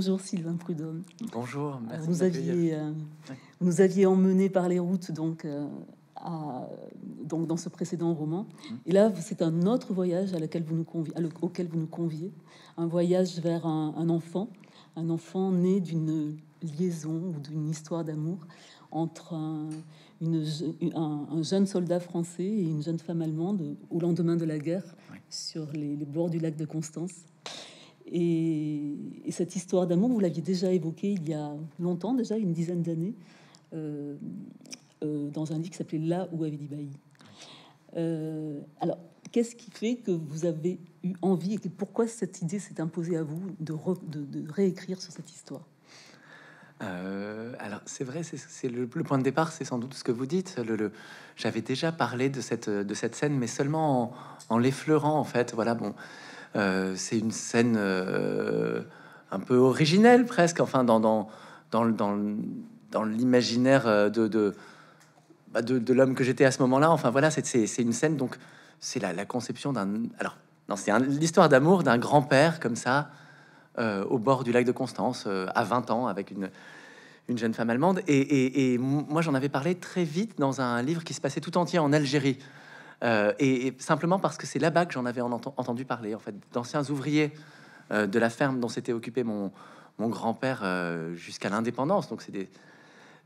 Bonjour Sylvain Prudhomme. Bonjour, euh, Vous, aviez, nous euh, aviez emmené par les routes donc, euh, à, donc dans ce précédent roman. Mm. Et là, c'est un autre voyage à laquelle vous nous conviez, auquel vous nous conviez. Un voyage vers un, enfant, un enfant né d'une liaison ou d'une histoire d'amour entre un, une, un, jeune soldat français et une jeune femme allemande au lendemain de la guerre sur les bords du lac de Constance. Et, cette histoire d'amour, vous l'aviez déjà évoquée il y a longtemps, déjà une dizaine d'années, euh, euh, dans un livre qui s'appelait Là où avait dit euh, alors, qu'est-ce qui fait que vous avez eu envie et pourquoi cette idée s'est imposée à vous de, réécrire sur cette histoire alors c'est vrai, c'est le, point de départ, c'est sans doute ce que vous dites. J'avais déjà parlé de cette, de cette scène, mais seulement en l'effleurant en fait. Voilà, bon, euh, c'est une scène euh, un peu originelle presque, enfin dans, l'imaginaire de, l'homme que j'étais à ce moment-là. Enfin voilà, c'est une scène, donc c'est la, conception d'un... Alors, c'est l'histoire d'amour d'un grand-père comme ça, euh, au bord du lac de Constance, à 20 ans, avec une, jeune femme allemande. et moi, j'en avais parlé très vite dans un livre qui se passait tout entier en Algérie. Euh, et, simplement parce que c'est là-bas que j'en avais entendu parler, en fait, d'anciens ouvriers euh, de la ferme dont s'était occupé mon, grand-père euh, jusqu'à l'indépendance. Donc,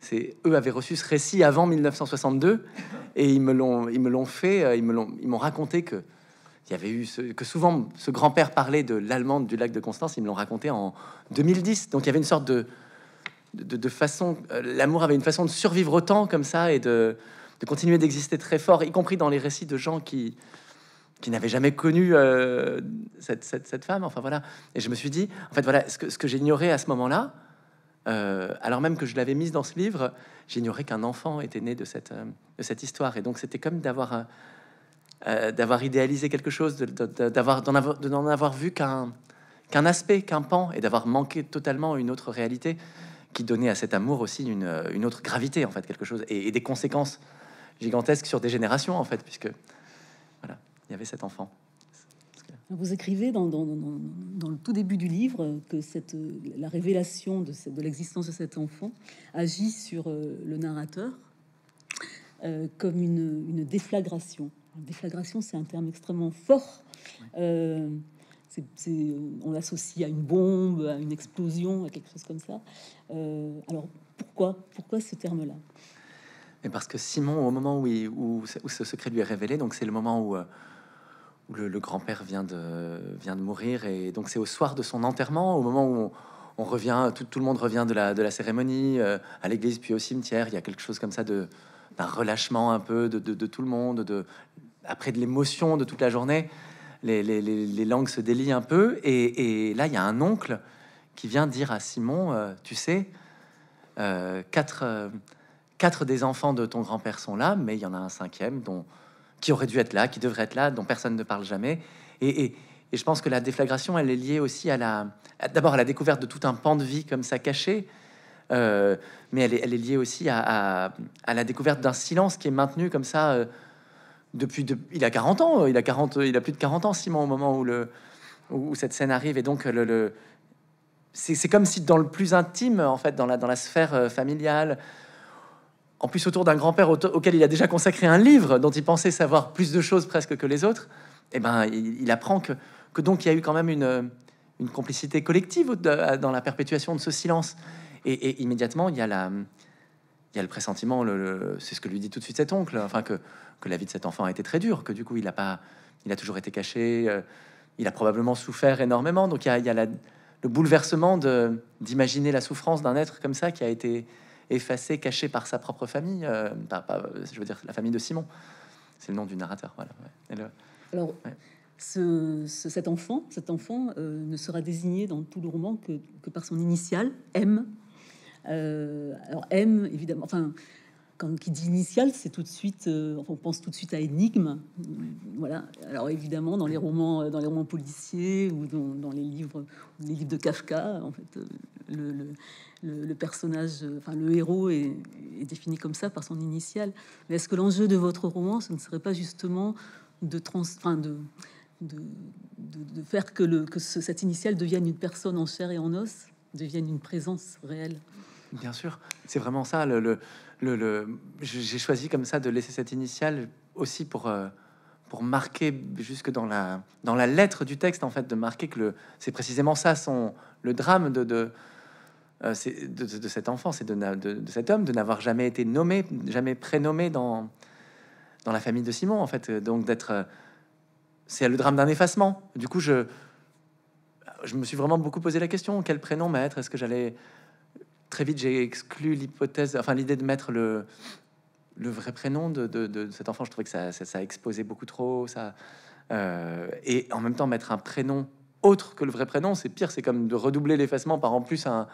c'est Eux avaient reçu ce récit avant 1962 et ils me l'ont, ils me l'ont fait, ils ils m'ont raconté que il y avait eu que souvent ce grand-père parlait de l'allemande du lac de Constance. Ils me l'ont raconté en 2010. Donc il y avait une sorte de, de, de façon, l'amour avait une façon de survivre au temps comme ça et de, de continuer d'exister très fort, y compris dans les récits de gens qui, qui n'avaient jamais connu euh, cette, femme. Enfin voilà. Et je me suis dit, en fait, voilà, ce que, j'ignorais à ce moment-là, euh, alors même que je l'avais mise dans ce livre, j'ignorais qu'un enfant était né de cette, euh, de cette histoire. Et donc c'était comme d'avoir d'avoir idéalisé quelque chose, d'avoir de, avoir, vu qu'un qu'un aspect, qu'un pan, et d'avoir manqué totalement une autre réalité qui donnait à cet amour aussi une, autre gravité, en fait, quelque chose, et des conséquences gigantesque sur des générations, en fait, puisque voilà, il y avait cet enfant. Vous écrivez dans, le tout début du livre que la révélation de, l'existence de cet enfant agit sur euh, le narrateur euh, comme une, déflagration. déflagration, c'est un terme extrêmement fort. Euh, on l'associe à une bombe, à une explosion, à quelque chose comme ça. alors pourquoi, pourquoi ce terme-là et parce que Simon, au moment où, ce secret lui est révélé, donc c'est le moment où, euh, le, grand-père vient de, mourir, et donc c'est au soir de son enterrement, au moment où on, revient, tout, le monde revient de la, cérémonie euh, à l'église, puis au cimetière, il y a quelque chose comme ça de d'un relâchement un peu de, tout le monde, de après de l'émotion de toute la journée, les, langues se délient un peu, et, là il y a un oncle qui vient dire à Simon, euh, tu sais, quatre quatre des enfants de ton grand-père sont là, mais il y en a un cinquième dont, qui aurait dû être là, qui devrait être là, dont personne ne parle jamais. Et, je pense que la déflagration, elle est liée aussi à la, d'abord à la découverte de tout un pan de vie comme ça caché, euh, mais elle est, liée aussi à, à, la découverte d'un silence qui est maintenu comme ça euh, depuis. il a 40 ans, il a 40, il a plus de 40 ans, Simon, au moment où le où cette scène arrive, et donc le, c'est, comme si dans le plus intime, en fait, dans la, dans la sphère euh, familiale, en plus autour d'un grand-père auquel il a déjà consacré un livre dont il pensait savoir plus de choses presque que les autres, eh ben, il, apprend que, donc il y a eu quand même une, une complicité collective dans la perpétuation de ce silence. Et, immédiatement, il y a la, il y a le pressentiment, le, c'est ce que lui dit tout de suite cet oncle, enfin que, la vie de cet enfant a été très dure, que du coup il a pas, il a toujours été caché, euh, il a probablement souffert énormément. Donc il y a, le bouleversement d'imaginer la souffrance d'un être comme ça qui a été effacé, caché par sa propre famille, euh, je veux dire la famille de Simon. C'est le nom du narrateur. Voilà. Alors, cet enfant, cet enfant euh, ne sera désigné dans tout le roman que, par son initiale M. Euh, alors M, évidemment. Enfin, quand qui dit initial, c'est tout de suite, euh, on pense tout de suite à énigme. Voilà. Alors évidemment, dans les romans, euh, dans les romans policiers ou dans, les livres, les livres de Kafka, en fait, euh, le, personnage, enfin le héros est, est, défini comme ça par son initial. Mais est-ce que l'enjeu de votre roman, ce ne serait pas justement de de de, faire que, le, que cet initial devienne une personne en chair et en os, devienne une présence réelle Bien sûr, c'est vraiment ça. le, le, j'ai choisi comme ça de laisser cette initiale aussi pour euh, pour marquer jusque dans la dans la lettre du texte en fait de marquer que le c'est précisément ça son le drame de de, euh, de, de cet enfant, de, de, cet homme, de n'avoir jamais été nommé, jamais prénommé dans, dans la famille de Simon, en fait. Donc d'être, euh, c'est le drame d'un effacement. Du coup, je, je me suis vraiment beaucoup posé la question quel prénom mettre Est-ce que j'allais très vite, j'ai exclu l'hypothèse, enfin l'idée de mettre le, le vrai prénom de, cet enfant. Je trouvais que ça, ça, ça exposait beaucoup trop. Ça, euh, et en même temps, mettre un prénom autre que le vrai prénom, c'est pire. C'est comme de redoubler l'effacement par en plus un,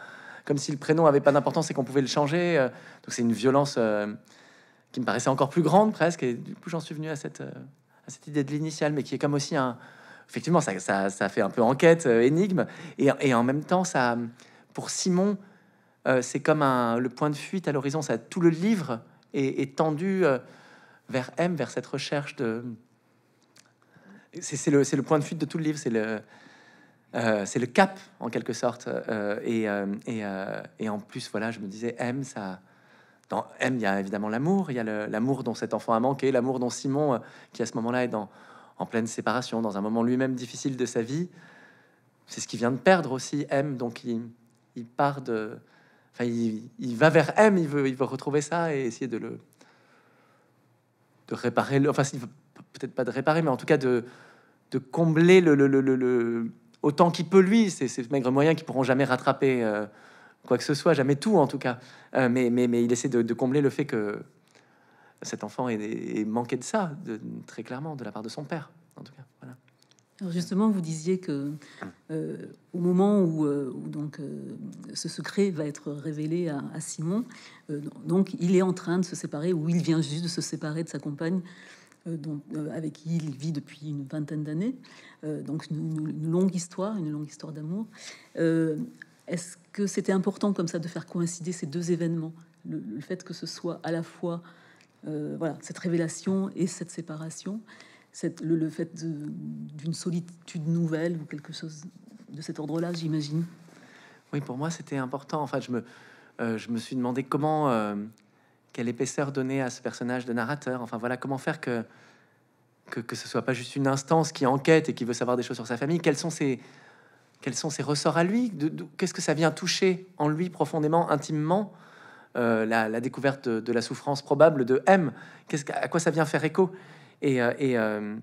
comme si le prénom avait pas d'importance et qu'on pouvait le changer. Euh. Donc c'est une violence euh, qui me paraissait encore plus grande presque. Et du coup, j'en suis venu à cette, à cette idée de l'initiale, mais qui est comme aussi un. Effectivement, ça, fait un peu enquête, énigme, et, et en même temps, ça, pour Simon, euh, c'est comme un, le point de fuite à l'horizon. Ça, tout le livre est, tendu euh, vers M, vers cette recherche de. C'est le, le, point de fuite de tout le livre. C'est le, euh, c'est le cap en quelque sorte. Et, et, et, en plus, voilà, je me disais M, ça. Dans M, il y a évidemment l'amour. Il y a l'amour dont cet enfant a manqué, l'amour dont Simon, qui à ce moment-là est dans, en pleine séparation, dans un moment lui-même difficile de sa vie. C'est ce qu'il vient de perdre aussi, M. Donc il, il part de, il, va vers M, il veut, retrouver ça et essayer de le de réparer. Le, enfin, peut-être pas de réparer, mais en tout cas de, combler le, le, autant qu'il peut lui. C'est ces maigres moyens qui pourront jamais rattraper euh, quoi que ce soit, jamais tout en tout cas. Euh, mais, il essaie de, combler le fait que cet enfant est, manqué de ça, de, très clairement, de la part de son père, en tout cas. Voilà justement, vous disiez que euh, au moment où, euh, donc euh, ce secret va être révélé à, Simon, donc il est en train de se séparer ou il vient juste de se séparer de sa compagne. avec qui il vit depuis une vingtaine d'années, donc une, longue histoire, une longue histoire d'amour. Est-ce que c'était important comme ça de faire coïncider ces deux événements, le, fait que ce soit à la fois voilà cette révélation et cette séparation le, fait d'une solitude nouvelle ou quelque chose de cet ordre-là, j'imagine. Oui, pour moi, c'était important. Enfin, je me, euh, suis demandé comment, euh, quelle épaisseur donner à ce personnage de narrateur. Enfin, voilà, comment faire que, que, que ce soit pas juste une instance qui enquête et qui veut savoir des choses sur sa famille. Quels sont ses, quels sont ses ressorts à lui Qu'est-ce que ça vient toucher en lui profondément, intimement euh, la, découverte de, la souffrance probable de M, qu'est-ce à quoi ça vient faire écho et, euh, et, euh,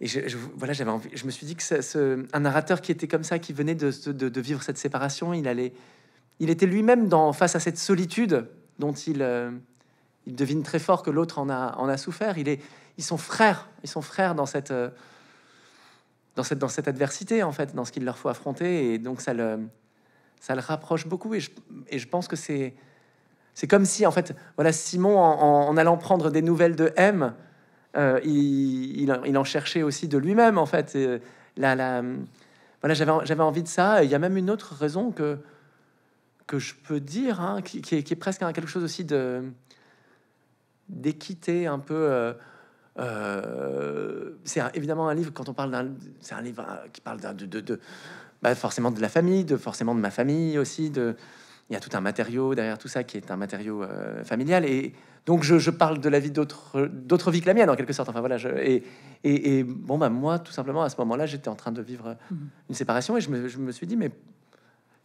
et je, voilà, j'avais je me suis dit que ce, un narrateur qui était comme ça, qui venait de, de, vivre cette séparation, il allait, il était lui-même dans face à cette solitude dont il, euh, il devine très fort que l'autre en a, en a souffert. ils sont frères, ils sont frères dans cette, dans cette, dans cette adversité en fait, dans ce qu'il leur faut affronter, et donc ça le, ça le rapproche beaucoup. Et je, et je pense que c'est, c'est comme si en fait, voilà, Simon en, en allant prendre des nouvelles de M euh, il, il, en cherchait aussi de lui-même, en fait. Euh, la, euh, voilà, j'avais envie de ça. Il y a même une autre raison que, que je peux dire, hein, qui, est, presque quelque chose aussi de d'équité un peu. c'est évidemment un livre quand on parle d'un, c'est un livre qui parle de, de, de bah forcément de la famille, de forcément de ma famille aussi, de il y a tout un matériau derrière tout ça qui est un matériau euh, familial. Et donc, je, parle de la vie d'autres vies que la mienne, en quelque sorte. Enfin, voilà, je, et, et, bon, bah, moi, tout simplement, à ce moment-là, j'étais en train de vivre mmh. une séparation et je me, je me, suis dit, mais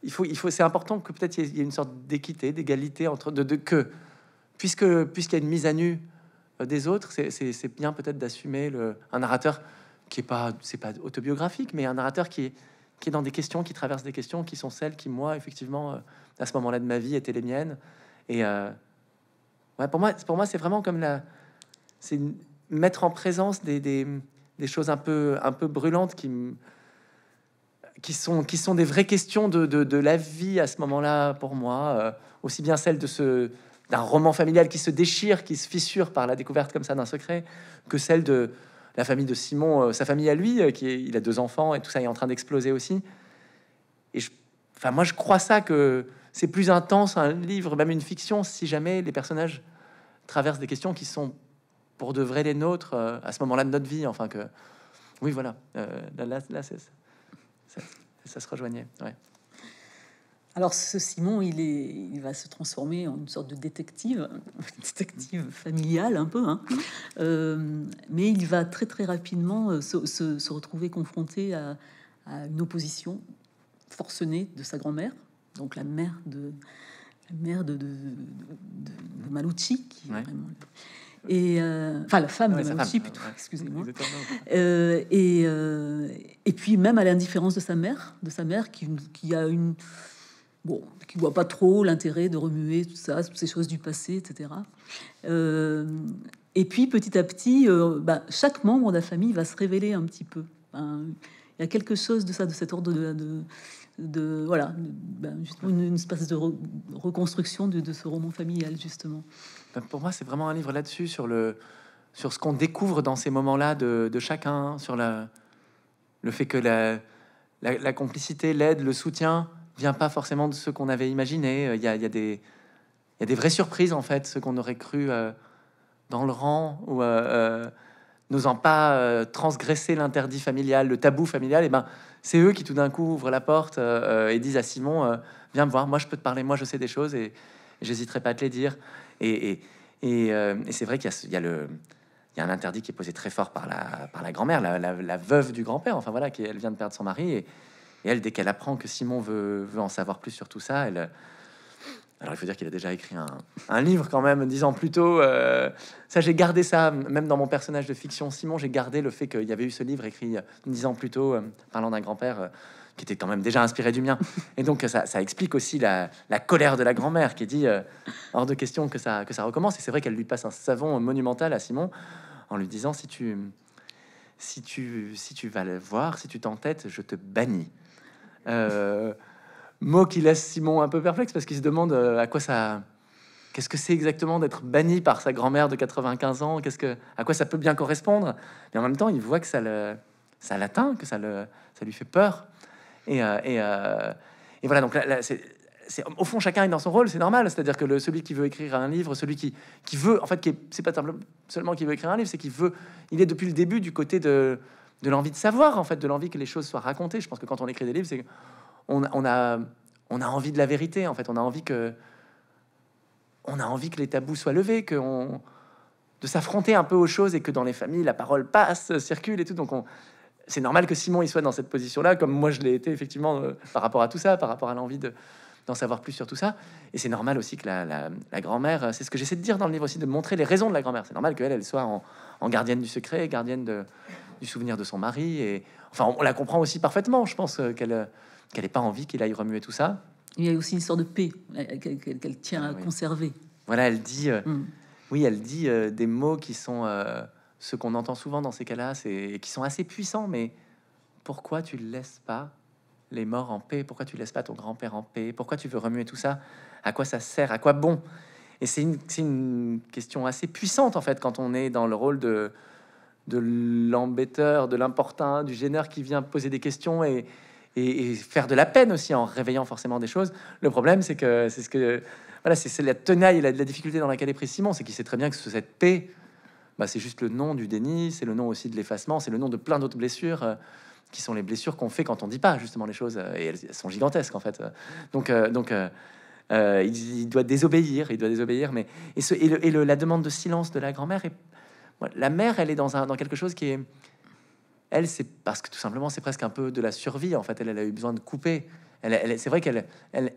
il faut, il faut, c'est important que peut-être il y, ait une sorte d'équité, d'égalité entre de, de que, puisque puisqu'il y a une mise à nu euh, des autres, c'est bien peut-être d'assumer un narrateur qui est pas, c'est pas autobiographique, mais un narrateur qui est qui est dans des questions, qui traversent des questions qui sont celles qui, moi, effectivement, euh, à ce moment-là de ma vie, étaient les miennes. Et euh, pour moi, pour moi c'est vraiment comme la. C'est mettre en présence des, choses un peu, un peu brûlantes qui, qui, sont, qui sont des vraies questions de, la vie à ce moment-là pour moi. Euh, aussi bien celle de ce d'un roman familial qui se déchire, qui se fissure par la découverte comme ça d'un secret, que celle de, la famille de Simon, euh, sa famille à lui, euh, qui il a deux enfants et tout ça est en train d'exploser aussi. Et je, enfin, moi, je crois ça que c'est plus intense un livre, même une fiction, si jamais les personnages traversent des questions qui sont pour de vrai les nôtres euh, à ce moment-là de notre vie. Enfin que, oui, voilà. là, ça, ça se rejoignait. Ouais. Alors ce Simon, il, va se transformer en une sorte de détective, détective familiale un peu, hein. euh, mais il va très très rapidement euh, se, retrouver confronté à, une opposition forcenée de sa grand-mère, donc la mère de la et enfin la femme de Malucci plutôt, excusez-moi. Euh, et, puis même à l'indifférence de sa mère, de sa mère qui a une bon, qui ne voit pas trop l'intérêt de remuer tout ça, toutes ces choses du passé, etc. Euh, et puis petit à petit, euh, bah, chaque membre de la famille va se révéler un petit peu. Il y a quelque chose de ça, de cet ordre de, de, voilà, ben, une, espèce de reconstruction de, ce roman familial justement. Ben, pour moi, c'est vraiment un livre là-dessus sur le sur ce qu'on découvre dans ces moments-là de, chacun, hein, sur la, le fait que la, la complicité, l'aide, le soutien, vient pas forcément de ce qu'on avait imaginé. Il euh, y a, des, des vraies surprises, en fait, ce qu'on aurait cru euh, dans le rang ou euh, n'osant pas transgresser l'interdit familial, le tabou familial. Et eh ben, c'est eux qui tout d'un coup ouvrent la porte et disent à Simon Viens me voir, moi je peux te parler, moi je sais des choses et, j'hésiterai pas à te les dire. Et, c'est vrai qu'il y, a le il un interdit qui est posé très fort par la, par la grand-mère, la, la, veuve du grand-père, enfin voilà, qui elle vient de perdre son mari. Et, et elle, dès qu'elle apprend que Simon veut, veut en savoir plus sur tout ça, elle. Alors il faut dire qu'il a déjà écrit un, un, livre quand même, dix ans plus tôt. Euh, ça, j'ai gardé ça, même dans mon personnage de fiction Simon, j'ai gardé le fait qu'il y avait eu ce livre écrit euh, dix ans plus tôt, euh, parlant d'un grand-père qui était quand même déjà inspiré du mien. Et donc ça, ça explique aussi la, la, colère de la grand-mère qui dit hors de question que ça, que ça recommence. Et c'est vrai qu'elle lui passe un savon monumental à Simon en lui disant si tu, si tu, si tu vas le voir, si tu t'entêtes, je te bannis. Euh, mot qui laisse Simon un peu perplexe parce qu'il se demande euh, à quoi ça. Qu'est-ce que c'est exactement d'être banni par sa grand-mère de 95 ans Qu'est-ce que, à quoi ça peut bien correspondre Mais en même temps, il voit que ça le, ça l'atteint, que ça le, ça lui fait peur. Et, euh, et, voilà. Donc là, c'est, au fond, chacun est dans son rôle, c'est normal. C'est-à-dire que celui qui veut écrire un livre, celui qui, qui veut, en fait, qui c'est pas seulement qui veut écrire un livre, c'est qu'il veut, il est depuis le début du côté de de l'envie de savoir, en fait, de l'envie que les choses soient racontées. Je pense que quand on écrit des livres, c'est on, on, a, on a envie de la vérité, en fait. On a envie que, on a envie que les tabous soient levés, que on, de s'affronter un peu aux choses et que dans les familles, la parole passe, circule et tout. Donc, c'est normal que Simon il soit dans cette position-là, comme moi je l'ai été effectivement euh, par rapport à tout ça, par rapport à l'envie de d'en savoir plus sur tout ça. Et c'est normal aussi que la, la, grand-mère, c'est ce que j'essaie de dire dans le livre aussi, de montrer les raisons de la grand-mère. C'est normal qu'elle, elle soit en, gardienne du secret, gardienne de, du souvenir de son mari. Et enfin, on la comprend aussi parfaitement. Je pense euh, qu'elle euh, qu'elle pas envie qu'il aille remuer tout ça. Il y a aussi une sorte de paix euh, qu'elle tient à conserver. Voilà, elle dit, mm. oui, elle dit des mots qui sont ce qu'on entend souvent dans ces cas-là, et qui sont assez puissants. Mais pourquoi tu ne laisses pas les morts en paix Pourquoi tu laisses pas ton grand-père en paix Pourquoi tu veux remuer tout ça À quoi ça sert À quoi bon Et c'est une, une, question assez puissante en fait quand on est dans le rôle de de l'embêteur, de l'important, du gêneur qui vient poser des questions et, faire de la peine aussi en réveillant forcément des choses. Le problème, c'est que c'est ce que voilà, c'est la tenaille et la, la, difficulté dans laquelle est pris c'est qu'il sait très bien que cette paix, bah, c'est juste le nom du déni, c'est le nom aussi de l'effacement, c'est le nom de plein d'autres blessures. Euh, qui sont les blessures qu'on fait quand on dit pas justement les choses et elles, sont gigantesques en fait. Donc euh, donc euh, il, doit désobéir, il doit désobéir. Mais et, la demande de silence de la grand-mère est la mère, elle est dans, un, dans quelque chose qui est... Elle, c'est parce que tout simplement, c'est presque un peu de la survie, en fait. Elle, a eu besoin de couper. Elle, c'est vrai qu'elle elle,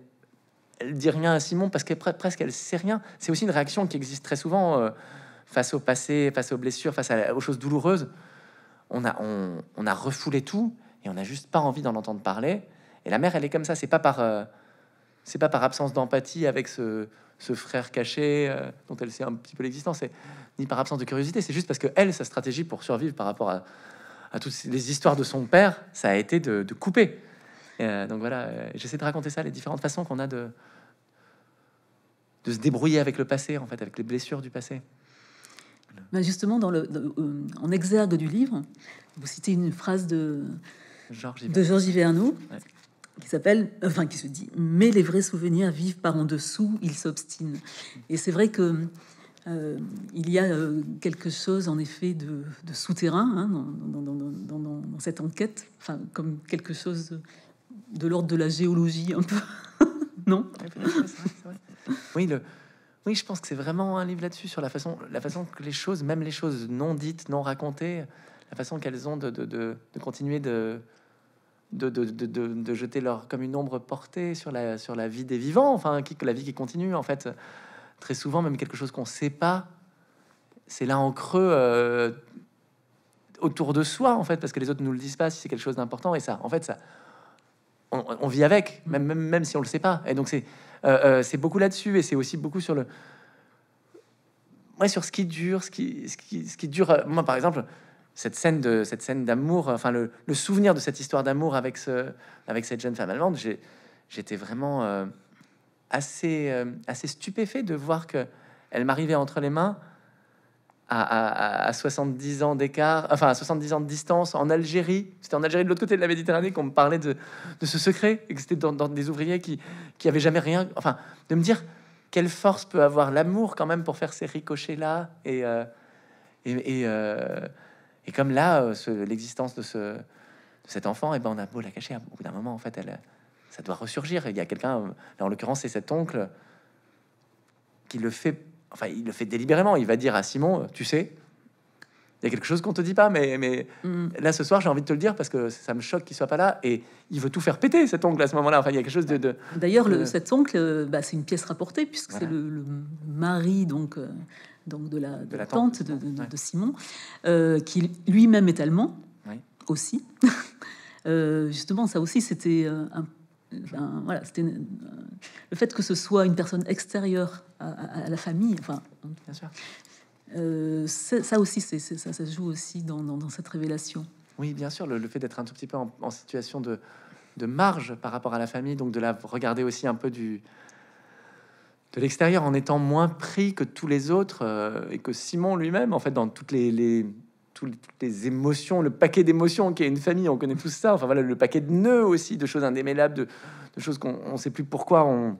dit rien à Simon parce qu'elle presque, elle sait rien. C'est aussi une réaction qui existe très souvent euh, face au passé, face aux blessures, face aux choses douloureuses. On a, on, a refoulé tout et on n'a juste pas envie d'en entendre parler. Et la mère, elle est comme ça. C'est pas par... Euh, c'est pas par absence d'empathie avec ce ce frère caché euh, dont elle sait un petit peu l'existence, ni par absence de curiosité. C'est juste parce que elle, sa stratégie pour survivre par rapport à, toutes les histoires de son père, ça a été de, couper. Euh, donc voilà, euh, j'essaie de raconter ça, les différentes façons qu'on a de, de se débrouiller avec le passé, en fait, avec les blessures du passé. Bah, justement, dans le, en exergue du livre, vous citez une phrase de Georges George Iverno, qui s'appelle, enfin qui se dit, mais les vrais souvenirs vivent par en dessous, ils s'obstinent. Et c'est vrai que euh, il y a euh, quelque chose en effet de, de souterrain hein, dans, cette enquête, enfin comme quelque chose de, l'ordre de la géologie un peu, non oui, le, oui, je pense que c'est vraiment un livre là-dessus sur la façon, la façon que les choses, même les choses non dites, non racontées, la façon qu'elles ont de, de continuer de de, jeter leur comme une ombre portée sur la, sur la vie des vivants, enfin qui, la vie qui continue en fait. Très souvent, même quelque chose qu'on sait pas, c'est là en creux euh, autour de soi en fait, parce que les autres nous le disent pas si c'est quelque chose d'important et ça en fait ça on, vit avec, même, même, si on ne le sait pas, et donc euh, euh, c'est beaucoup là-dessus et c'est aussi beaucoup sur le moi sur ce qui dure, ce qui, ce qui, ce qui dure. Moi, par exemple, cette scène de cette scène d'amour, enfin le, souvenir de cette histoire d'amour avec ce avec cette jeune femme allemande, j'étais vraiment euh, assez euh, assez stupéfait de voir que elle m'arrivait entre les mains à, 70 ans d'écart, enfin à 70 ans de distance en Algérie. C'était en Algérie de l'autre côté de la Méditerranée qu'on me parlait de, de, ce secret et que c'était dans, des ouvriers qui qui avaient jamais rien, enfin de me dire quelle force peut avoir l'amour quand même pour faire ces ricochets là euh, et et, et et comme là, euh, l'existence de, ce, cet enfant, eh ben, on a beau la cacher, au bout d'un moment, en fait, elle, ça doit ressurgir. Il y a quelqu'un, en l'occurrence, c'est cet oncle qui le fait, enfin, il le fait délibérément. Il va dire à Simon, tu sais, y a quelque chose qu'on te dit pas, mais, mais mm. là ce soir j'ai envie de te le dire parce que ça me choque qu'il soit pas là et il veut tout faire péter cet oncle à ce moment-là. Enfin, il y a quelque chose de. D'ailleurs, le cet oncle, euh, bah, c'est une pièce rapportée puisque c'est le, mari donc euh, donc de la, tante, de, Simon, euh, qui lui-même est allemand aussi. justement, ça aussi c'était un voilà, c'était le fait que ce soit une personne extérieure à, la famille, enfin, euh, ça aussi, c'est, ça, ça se joue aussi dans, cette révélation. Oui, bien sûr, le, fait d'être un tout petit peu en, situation de, marge par rapport à la famille, donc de la regarder aussi un peu du de l'extérieur en étant moins pris que tous les autres euh, et que Simon lui-même, en fait, dans toutes les, les toutes les émotions, le paquet d'émotions qui est une famille, on connaît tout ça. Enfin voilà, le paquet de nœuds aussi, de choses indémêlables, de, de choses qu'on ne sait plus pourquoi on,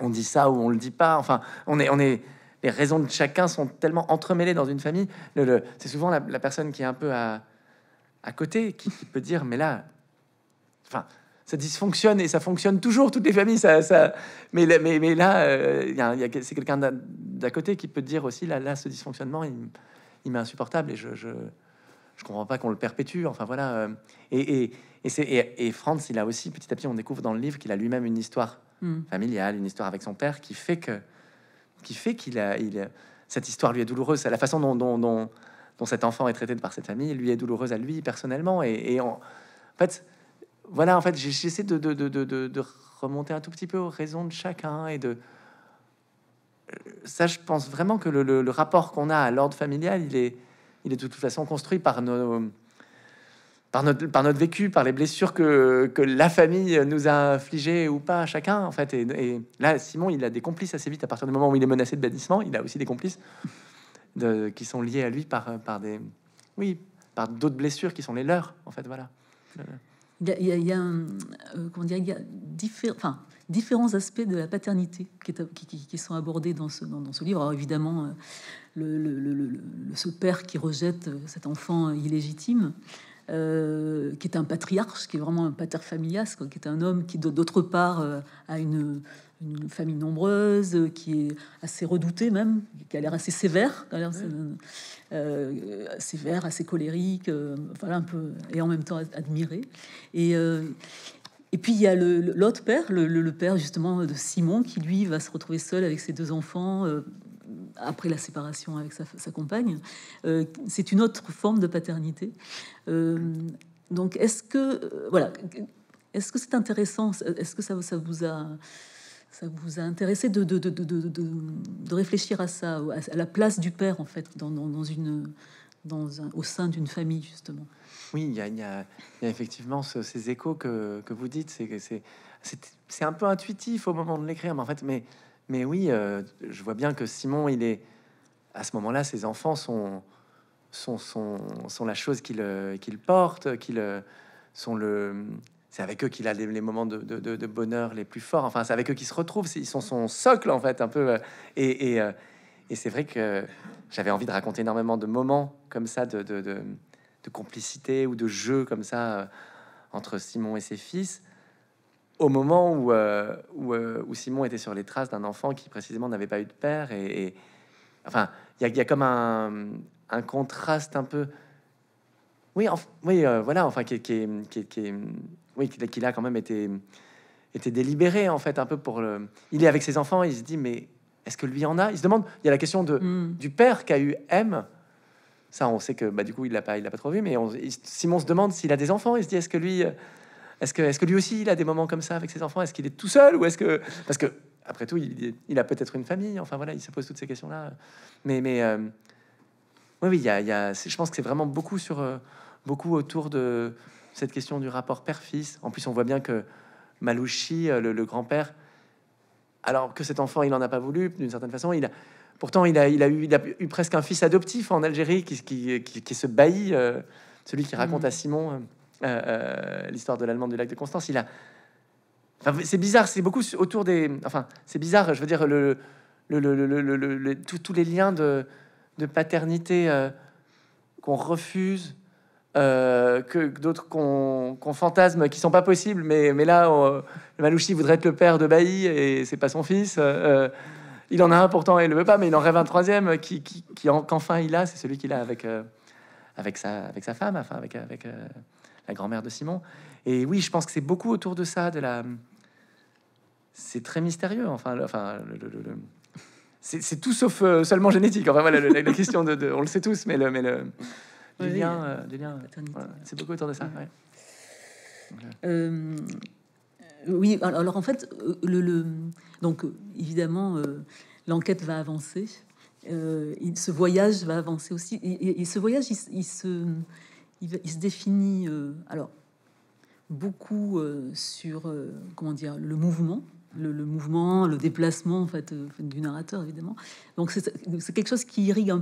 on dit ça ou on le dit pas. Enfin, on est, on est les raisons de chacun sont tellement entremêlées dans une famille. Le, c'est souvent la, personne qui est un peu à, côté qui, peut dire, mais là, enfin, ça dysfonctionne et ça fonctionne toujours, toutes les familles, ça, ça mais, mais, mais là, euh, y a, c'est quelqu'un d'à côté qui peut dire aussi, là, là ce dysfonctionnement, il, m'est insupportable et je, je, je comprends pas qu'on le perpétue. Enfin voilà. Euh, et, c'est, et, Franz, il a aussi, petit à petit, on découvre dans le livre qu'il a lui-même une histoire hmm. familiale, une histoire avec son père qui fait que qui fait qu'il a, il cette histoire lui est douloureuse. La façon dont, dont, cet enfant est traité par cette famille lui est douloureuse à lui personnellement. Et, en, fait, voilà, en fait, j'essaie de, de, de, remonter un tout petit peu aux raisons de chacun et de ça, je pense vraiment que le, rapport qu'on a à l'ordre familial, il est, il est de toute façon construit par nos, par notre, vécu, par les blessures que, la famille nous a infligées ou pas, à chacun, en fait. Et, là, Simon, il a des complices assez vite. À partir du moment où il est menacé de bannissement, il a aussi des complices qui sont liés à lui par, par des... Oui, par d'autres blessures qui sont les leurs, en fait, voilà. Il y a, différents aspects de la paternité qui, sont abordés dans ce, ce livre. évidemment, euh, le, le, ce père qui rejette euh, cet enfant illégitime, euh, qui est un patriarche, qui est vraiment un pater familias, quoi, qui est un homme qui, d'autre part, euh, a une, famille nombreuse, qui est assez redouté même, qui a l'air assez sévère, euh, sévère, assez colérique, voilà, un peu, et en même temps admiré. Et, et puis il y a l'autre père, le, père justement de Simon, qui lui va se retrouver seul avec ses deux enfants, après la séparation avec sa, compagne. Euh, c'est une autre forme de paternité. Euh, donc, est-ce que euh, voilà, est-ce que c'est intéressant Est-ce que ça, ça, vous a ça vous a intéressé de, de, de, de réfléchir à ça, à la place du père en fait dans, dans, une dans un, au sein d'une famille, justement. Oui, il y, y, a effectivement ces échos que, que vous dites. C'est que c'est un peu intuitif au moment de l'écrire, mais en fait, mais mais oui, euh, je vois bien que Simon, il est à ce moment-là, ses enfants sont, sont, sont, la chose qu'il euh, qu'il porte, qu'il euh, sont le. C'est avec eux qu'il a les, moments de, de, bonheur les plus forts. Enfin, c'est avec eux qu'il se retrouve. Ils sont son socle en fait, un peu. Et, et, et c'est vrai que j'avais envie de raconter énormément de moments comme ça, de, de, complicité ou de jeu comme ça entre Simon et ses fils au moment où, euh, euh, où, Simon était sur les traces d'un enfant qui précisément n'avait pas eu de père. Et, enfin, il y, a comme un, un, contraste un peu. Oui, oui, euh, voilà, enfin, qui, qui, qui, qui oui, qu'il a quand même été, délibéré en fait un peu pour le. Il est avec ses enfants, il se dit mais est-ce que lui en a Il se demande. Il y a la question de hmm. du père qu'a eu M. Ça, on sait que bah, du coup, il l'a pas, il l'a pas trop vu. Mais on, Simon se demande s'il a des enfants. Il se dit est-ce que lui est-ce que, lui aussi, il a des moments comme ça avec ses enfants Est-ce qu'il est tout seul ou est-ce que... Parce que, après tout, il, a peut-être une famille. Enfin, voilà, il se pose toutes ces questions-là. Mais, mais euh, oui, il y je pense que c'est vraiment beaucoup, sur, euh, beaucoup autour de cette question du rapport père-fils. En plus, on voit bien que Malouchi, euh, le, grand-père, alors que cet enfant, il n'en a pas voulu, d'une certaine façon, il a... Pourtant, il a, eu, presque un fils adoptif en Algérie qui, se baillit, celui qui raconte mmh. à Simon... Euh, euh, l'histoire de l'allemand du lac de Constance. Il a, c'est bizarre, c'est beaucoup autour des, enfin, c'est bizarre. Je veux dire le, le, le, le tous les liens de, de paternité euh, qu'on refuse. que, d'autres qu'on fantasme qui sont pas possibles, mais, mais là, le Malouchi voudrait être le père de Bailly et c'est pas son fils. il en a un pourtant et il le veut pas, mais il en rêve un troisième qui, qui, qui qu'enfin il a, c'est celui qu'il a avec, avec, sa, avec sa femme, enfin avec, avec la grand-mère de Simon. Et oui, je pense que c'est beaucoup autour de ça, de la. C'est très mystérieux. Enfin, enfin, c'est tout sauf euh, seulement génétique. Enfin voilà, la, question de, on le sait tous, mais le, mais le lien, euh, lien. c'est beaucoup autour de ça. Euh, oui. alors en fait, le, donc évidemment, l'enquête va avancer. il, ce voyage va avancer aussi. Et, ce voyage, il se, il, se définit euh, alors beaucoup euh, sur euh, comment dire le mouvement, le, mouvement, le déplacement en fait du narrateur évidemment. Donc c'est quelque chose qui irrigue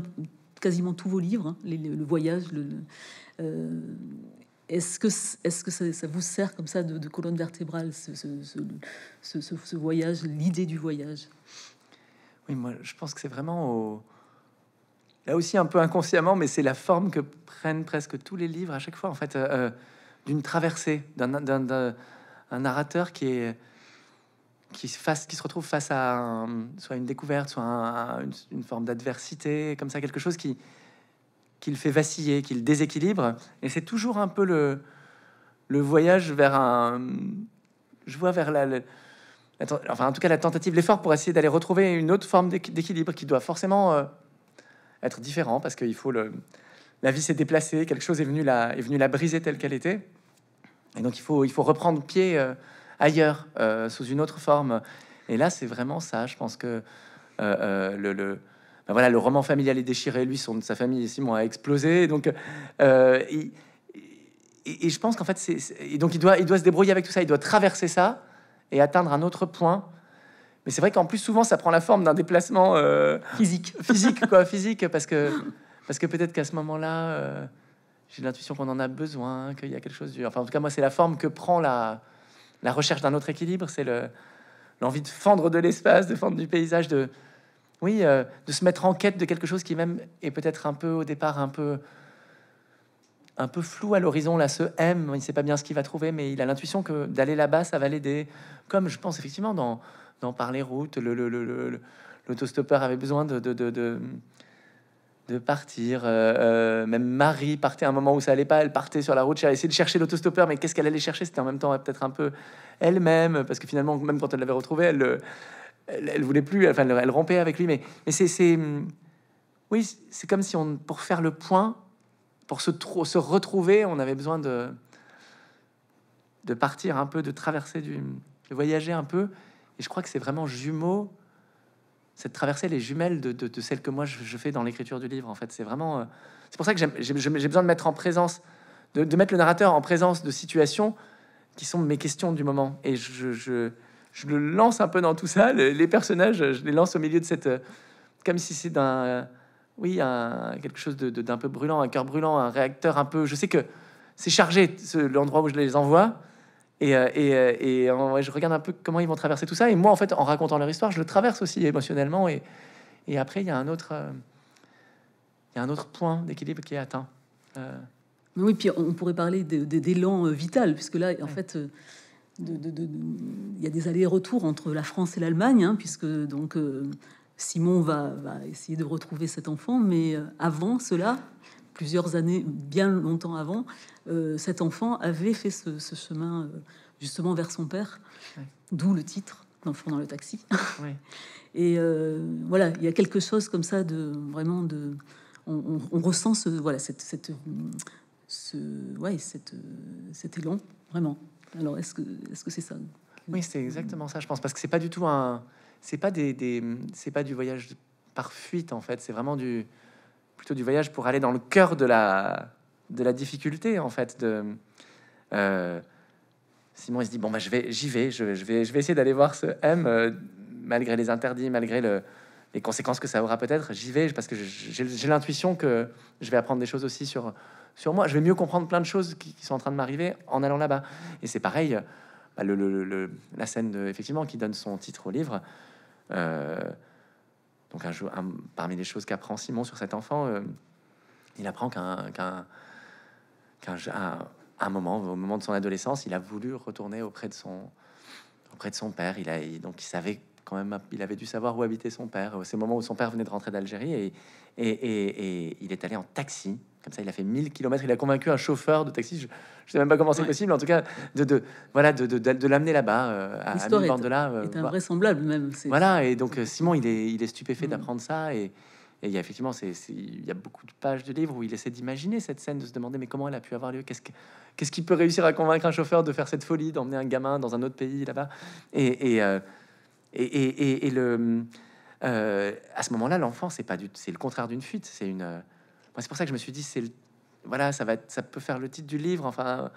quasiment tous vos livres, hein, le, voyage. Le, est-ce que, est-ce que ça, vous sert comme ça de, colonne vertébrale, ce, ce voyage, l'idée du voyage Oui, moi je pense que c'est vraiment au, là aussi un peu inconsciemment, mais c'est la forme que prennent presque tous les livres à chaque fois, en fait, euh, euh, d'une traversée, d'un narrateur qui est qui, face, qui se retrouve face à soit une découverte, soit une, forme d'adversité, comme ça, quelque chose qui, qui le fait vaciller, qui le déséquilibre. Et c'est toujours un peu le, le voyage vers un... Je vois vers la... enfin, en tout cas, la tentative, l'effort pour essayer d'aller retrouver une autre forme d'équilibre qui doit forcément euh, être différent parce qu'il faut le. La vie s'est déplacée, quelque chose est venu la, est venu la briser telle qu'elle était. Et donc il faut, il faut reprendre pied euh, ailleurs, euh, sous une autre forme. Et là, c'est vraiment ça. Je pense que euh, le, ben voilà, le roman familial est déchiré. Lui, son, sa famille ici, moi, a explosé. Donc, et, et, je pense qu'en fait, c'est donc il doit, il doit se débrouiller avec tout ça. Il doit traverser ça et atteindre un autre point mais c'est vrai qu'en plus, souvent, ça prend la forme d'un déplacement euh, physique. Physique, quoi, physique, parce que, parce que peut-être qu'à ce moment-là, euh, j'ai l'intuition qu'on en a besoin, qu'il y a quelque chose Enfin, en tout cas, moi, c'est la forme que prend la, la recherche d'un autre équilibre, c'est le, l'envie de fendre de l'espace, de fendre du paysage, de, oui, euh, de se mettre en quête de quelque chose qui même est peut-être un peu, au départ, un peu un peu flou à l'horizon, là, ce M, il ne sait pas bien ce qu'il va trouver, mais il a l'intuition que d'aller là-bas, ça va l'aider. Comme je pense effectivement dans, dans Par les routes, l'autostoppeur le, avait besoin de, de, de, partir. Euh, euh, même Marie partait à un moment où ça allait pas, elle partait sur la route, elle essayé de chercher l'autostoppeur, mais qu'est-ce qu'elle allait chercher C'était en même temps peut-être un peu elle-même, parce que finalement, même quand elle l'avait retrouvé, elle, elle, voulait plus, elle, enfin, elle rompait avec lui. Mais, mais c'est. Oui, c'est comme si on, pour faire le point, pour se, se retrouver, on avait besoin de, de partir un peu, de traverser, du, de voyager un peu. Et je crois que c'est vraiment jumeau, cette traversée, les jumelles de, de, celle que moi je, fais dans l'écriture du livre. En fait, c'est vraiment. Euh, c'est pour ça que j'ai besoin de mettre en présence, de, mettre le narrateur en présence de situations qui sont mes questions du moment. Et je, je, le lance un peu dans tout ça. les personnages, je les lance au milieu de cette. Euh, comme si c'est d'un oui, un, quelque chose d'un peu brûlant, un cœur brûlant, un réacteur un peu. Je sais que c'est chargé l'endroit où je les envoie. Et, euh, euh, je regarde un peu comment ils vont traverser tout ça. Et moi, en fait, en racontant leur histoire, je le traverse aussi émotionnellement. Et, après, euh, il y a un autre, point d'équilibre qui est atteint. Oui, puis on pourrait parler d'élan vital, puisque là, en fait. il y a des allers-retours entre la France et l'Allemagne, hein, puisque donc Simon va, essayer de retrouver cet enfant, mais euh, avant cela, plusieurs années, bien longtemps avant, euh, cet enfant avait fait ce, chemin euh, justement vers son père, d'où le titre L'enfant dans le taxi. Et voilà, il y a quelque chose comme ça de vraiment de, on, ressent ce voilà ce cette, cet élan vraiment. Alors est-ce que que c'est ça Oui, c'est exactement ça, je pense, parce que c'est pas du tout un c'est pas des, c'est pas du voyage par fuite en fait, c'est vraiment du plutôt du voyage pour aller dans le cœur de la de la difficulté en fait de euh, Simon il se dit bon bah je vais j'y vais je, vais je vais essayer d'aller voir ce M euh, malgré les interdits malgré les conséquences que ça aura peut-être j'y vais parce que j'ai l'intuition que je vais apprendre des choses aussi sur sur moi je vais mieux comprendre plein de choses qui, sont en train de m'arriver en allant là-bas et c'est pareil bah, le, la scène effectivement qui donne son titre au livre euh, donc un parmi les choses qu'apprend Simon sur cet enfant, euh, il apprend qu'un un moment, au moment de son adolescence, il a voulu retourner auprès de son, auprès de son père. Il a donc il savait quand même, il avait dû savoir où habitait son père. C'est le moment où son père venait de rentrer d'Algérie et, il est allé en taxi comme ça, il a fait 1000 km. Il a convaincu un chauffeur de taxi. Je, ne sais même pas comment c'est possible. En tout cas, de, voilà, de, l'amener là-bas, euh, à, à de là. Euh, est invraisemblable même. Voilà. Et donc euh, Simon, il est, il est stupéfait mm. d'apprendre ça. Et, il y a effectivement, il y a beaucoup de pages de livres où il essaie d'imaginer cette scène, de se demander mais comment elle a pu avoir lieu. Qu'est-ce qu'il ce qui peut réussir à convaincre un chauffeur de faire cette folie, d'emmener un gamin dans un autre pays là-bas. Et et euh, et, le à ce moment-là, l'enfant, c'est pas du, c'est le contraire d'une fuite. C'est une c'est pour ça que je me suis dit, c'est le... voilà, ça va, ça peut faire le titre du livre. Enfin,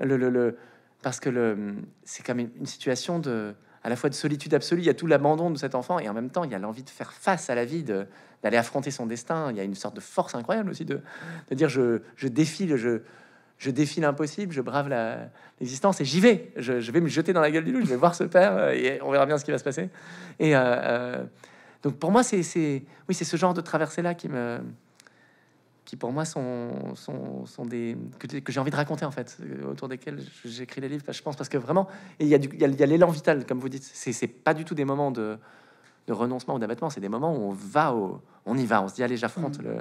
le, le, parce que le, c'est quand même une situation de, à la fois de solitude absolue. Il y a tout l'abandon de cet enfant et en même temps, il y a l'envie de faire face à la vie, de, d'aller affronter son destin. Il y a une sorte de force incroyable aussi de, de dire, je, je défile, je, je défie l'impossible, je brave la, l'existence et j'y vais. Je, vais me jeter dans la gueule du loup, je vais voir ce père euh, et on verra bien ce qui va se passer. Et euh, euh, donc pour moi, c'est, c'est oui, c'est ce genre de traversée là qui me qui pour moi sont, sont, des que, j'ai envie de raconter en fait, autour desquels j'écris les livres. Je pense parce que vraiment, il y a, y a l'élan vital, comme vous dites. C'est pas du tout des moments de, renoncement ou d'abattement, c'est des moments où on va, au, on y va, on se dit allez, j'affronte mmh. le,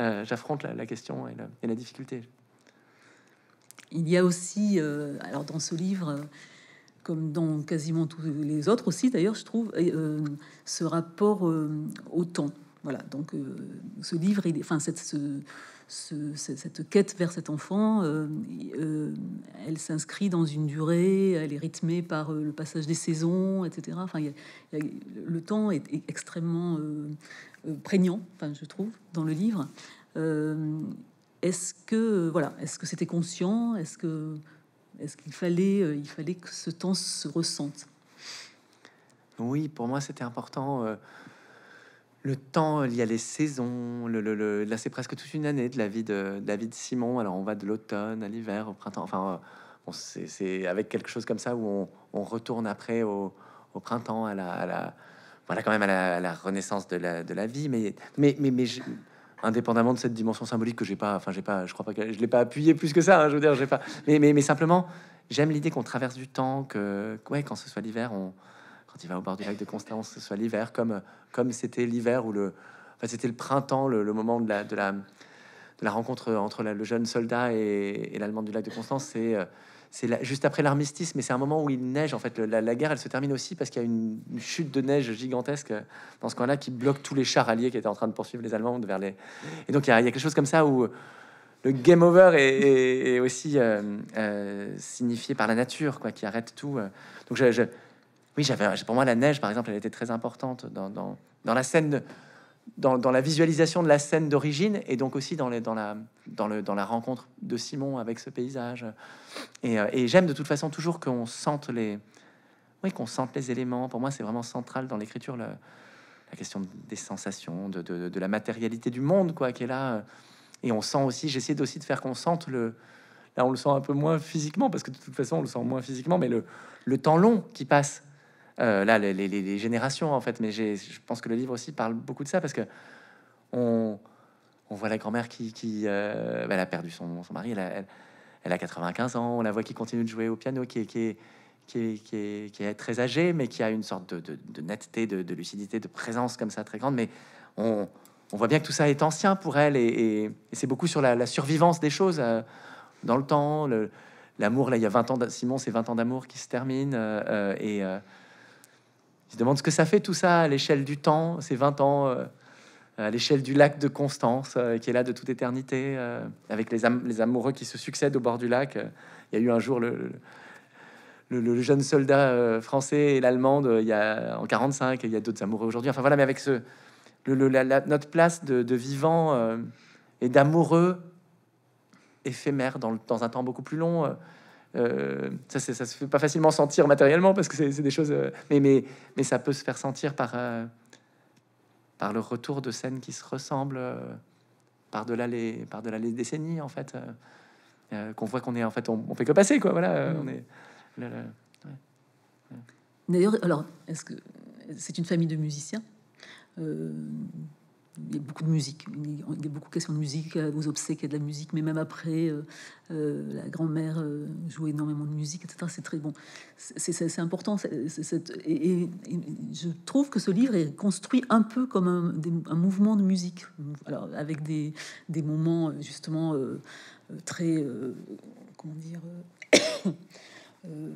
euh, j'affronte la, question et, la difficulté. Il y a aussi, euh, alors dans ce livre comme dans quasiment tous les autres aussi, d'ailleurs, je trouve, euh, ce rapport au temps. Voilà, donc euh, ce livre, enfin cette, cette, quête vers cet enfant, euh, euh, elle s'inscrit dans une durée, elle est rythmée par le passage des saisons, etc. Enfin, le temps est, extrêmement prégnant, enfin, je trouve, dans le livre. est-ce que voilà, est que c'était conscient Est-ce que est-ce qu'il fallait, il fallait que ce temps se ressente Oui, pour moi, c'était important le temps, il y a les saisons. Le, là, c'est presque toute une année de la vie de, David Simon. Alors, on va de l'automne à l'hiver, au printemps. Enfin, euh, bon, c'est avec quelque chose comme ça où on, retourne après au, printemps, à la, voilà, quand même à la, renaissance de la, vie. Mais, mais, mais, mais indépendamment de cette dimension symbolique que j'ai pas, enfin, j'ai pas, je crois pas que je l'ai pas appuyé plus que ça. Hein, je veux dire, j'ai pas, mais, mais, mais simplement, j'aime l'idée qu'on traverse du temps, que ouais, quand ce soit l'hiver, on va au bord du lac de Constance, ce soit l'hiver, comme comme c'était l'hiver ou le, c'était le printemps, le, moment de la de la rencontre entre le jeune soldat et, l'Allemande l'allemand du lac de Constance, c'est euh, c'est juste après l'armistice, mais c'est un moment où il neige. En fait, la, guerre, elle se termine aussi parce qu'il y a une, chute de neige gigantesque dans ce coin-là qui bloque tous les chars alliés qui étaient en train de poursuivre les Allemands vers les. Et donc il y, a, quelque chose comme ça où le game over est, aussi euh, euh, signifié par la nature, quoi, qui arrête tout. Donc oui, j'avais euh, pour moi la neige, par exemple, elle était très importante dans, la scène, dans, la visualisation de la scène d'origine et donc aussi dans, les, dans, la, dans, le, dans la rencontre de Simon avec ce paysage. Et, euh, j'aime de toute façon toujours qu'on sente les, oui, qu'on sente les éléments. Pour moi, c'est vraiment central dans l'écriture la, question des sensations, de, la matérialité du monde, quoi, qui est là. Euh. Et on sent aussi, j'essaie aussi de faire qu'on sente le, là on le sent un peu moins physiquement parce que de toute façon on le sent moins physiquement, mais le temps long qui passe euh, là, les, les, générations, en fait. Mais je pense que le livre aussi parle beaucoup de ça parce que on, on voit la grand-mère qui, qui euh, bah, elle a perdu son, son mari, elle a, elle, elle a, 95 ans, on la voit qui continue de jouer au piano, qui est, qui est, qui est, qui très âgée, mais qui a une sorte de, de, netteté, de, lucidité, de présence comme ça très grande. Mais on, on, voit bien que tout ça est ancien pour elle et, c'est beaucoup sur la, survivance des choses euh, dans le temps. L'amour, là, il y a 20 ans, Simon, c'est 20 ans d'amour qui se termine et je se demande ce que ça fait tout ça à l'échelle du temps, ces 20 ans, euh, à l'échelle du lac de Constance, euh, qui est là de toute éternité, euh, avec les, les, amoureux qui se succèdent au bord du lac. Il y a eu un jour le, jeune soldat français et l'allemande, il y a en 45, et il y a d'autres amoureux aujourd'hui. Enfin voilà, mais avec ce, le, notre place de, de vivant et d'amoureux éphémère dans, dans, un temps beaucoup plus long euh, ça, se fait pas facilement sentir matériellement parce que c'est des choses, euh, mais, mais, mais ça peut se faire sentir par, euh, par le retour de scènes qui se ressemblent par-delà les, par les décennies en fait. qu'on voit qu'on est en fait, on, fait que passer quoi. Voilà, on mm. est D'ailleurs, alors est-ce que c'est une famille de musiciens il y a beaucoup de musique, il y a beaucoup de questions de musique, aux obsèques, il y a de la musique, mais même après, euh, euh, la grand-mère euh, joue énormément de musique, etc. C'est très bon, c'est important. et, je trouve que ce livre est construit un peu comme un, un mouvement de musique, alors avec des, des moments justement très, comment dire, euh,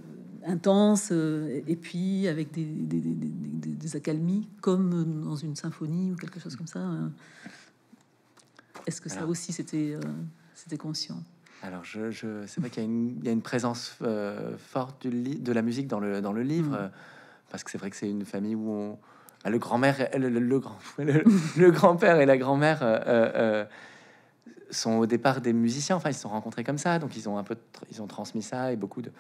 intense euh, et puis avec des, des, accalmies comme dans une symphonie ou quelque chose comme ça. Euh. Est-ce que ça aussi c'était c'était conscient Alors je, je c'est vrai qu'il y, y, a une présence forte du de la musique dans le dans le livre mm. parce que c'est vrai que c'est une famille où on ah, le grand-mère le, grand le, grand-père et la grand-mère sont au départ des musiciens enfin ils se sont rencontrés comme ça donc ils ont un peu ils ont transmis ça et beaucoup de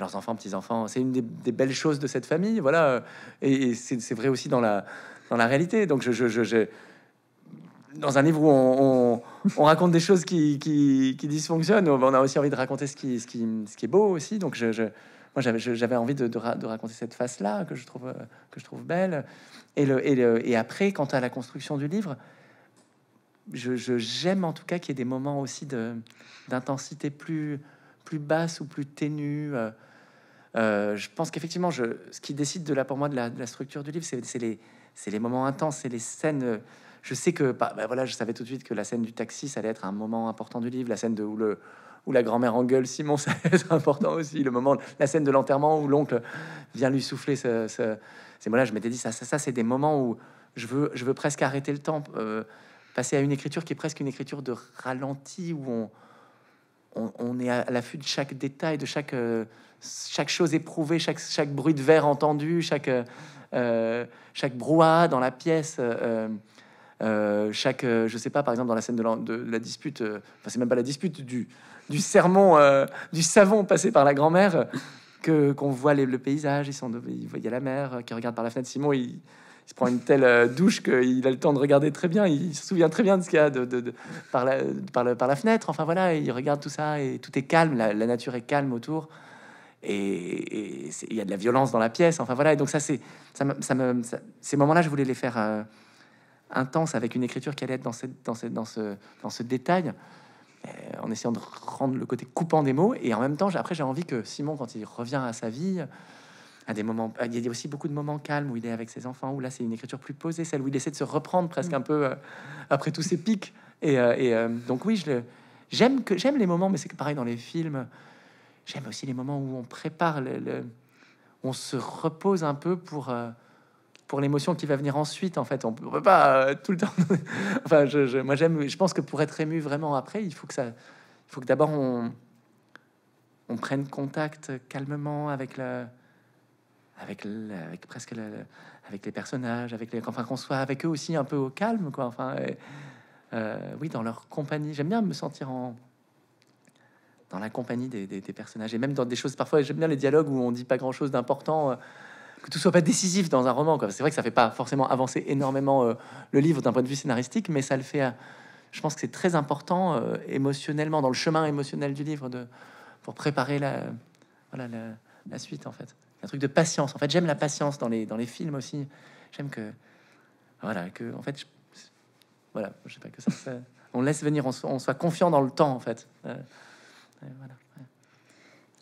leurs enfants, petits-enfants. C'est une des, belles choses de cette famille, voilà. Et, c'est vrai aussi dans la, dans la réalité. Donc, je, dans un livre où on, raconte des choses qui, qui, dysfonctionnent, on a aussi envie de raconter ce qui, ce qui, est beau aussi. Donc, je, je moi, j'avais envie de, raconter cette face-là que je trouve que je trouve belle. Et, le, et, après, quant à la construction du livre, je j'aime en tout cas qu'il y ait des moments aussi de d'intensité plus plus basse ou plus ténue. Euh, euh, je pense qu'effectivement, ce qui décide de là pour moi de la, structure du livre, c'est les, moments intenses, c'est les scènes. Euh, je sais que, bah, bah, voilà, je savais tout de suite que la scène du taxi, ça allait être un moment important du livre, la scène de où le la grand-mère engueule Simon, c'est important aussi. Le moment, la scène de l'enterrement où l'oncle vient lui souffler. Ce, là je m'étais dit ça, ça, c'est des moments où je veux, je veux presque arrêter le temps, euh, passer à une écriture qui est presque une écriture de ralenti où on, on, est à l'affût de chaque détail, de chaque chaque chose éprouvée, chaque, bruit de verre entendu, chaque, euh, euh chaque brouhaha dans la pièce, euh, euh, chaque, je sais pas, par exemple, dans la scène de la, dispute, enfin, c'est même pas la dispute, du, du sermon, du savon passé par la grand-mère, que qu'on voit le paysage, ils sont, il y a la mer qui regarde par la fenêtre. Simon, il, se prend une telle douche qu'il a le temps de regarder très bien. Il se souvient très bien de ce qu'il y a de, par, la, par, par, la fenêtre. Enfin voilà, il regarde tout ça et tout est calme. la nature est calme autour et il y a de la violence dans la pièce. Enfin voilà, et donc ça, c'est ces moments-là, je voulais les faire euh, intenses avec une écriture qui allait être dans, dans, ce, détail, euh, en essayant de rendre le côté coupant des mots. Et en même temps, après, j'ai envie que Simon, quand il revient à sa vie, à des moments, il y a aussi beaucoup de moments calmes où il est avec ses enfants, où là, c'est une écriture plus posée, celle où il essaie de se reprendre presque mm. un peu euh, après tous ces pics. Et, donc, oui, je j'aime que j'aime les moments, mais c'est pareil dans les films. J'aime aussi les moments où on prépare, le, on se repose un peu pour, euh, pour l'émotion qui va venir ensuite. En fait, on ne peut pas euh, tout le temps. enfin, je, moi, j'aime. Je pense que pour être ému vraiment après, il faut que ça, il faut que d'abord on, on prenne contact calmement avec le, avec, presque avec les personnages, avec les, enfin qu'on soit avec eux aussi un peu au calme, quoi. Enfin, euh, oui, dans leur compagnie. J'aime bien me sentir en, dans la compagnie des, personnages et même dans des choses parfois j'aime bien les dialogues où on dit pas grand chose d'important euh, que tout soit pas décisif dans un roman c'est vrai que ça fait pas forcément avancer énormément euh, le livre d'un point de vue scénaristique mais ça le fait euh, je pense que c'est très important émotionnellement dans le chemin émotionnel du livre de pour préparer la la, suite en fait un truc de patience en fait j'aime la patience dans les dans les films aussi j'aime que voilà que en fait voilà je sais pas que ça, on laisse venir on, on soit confiant dans le temps en fait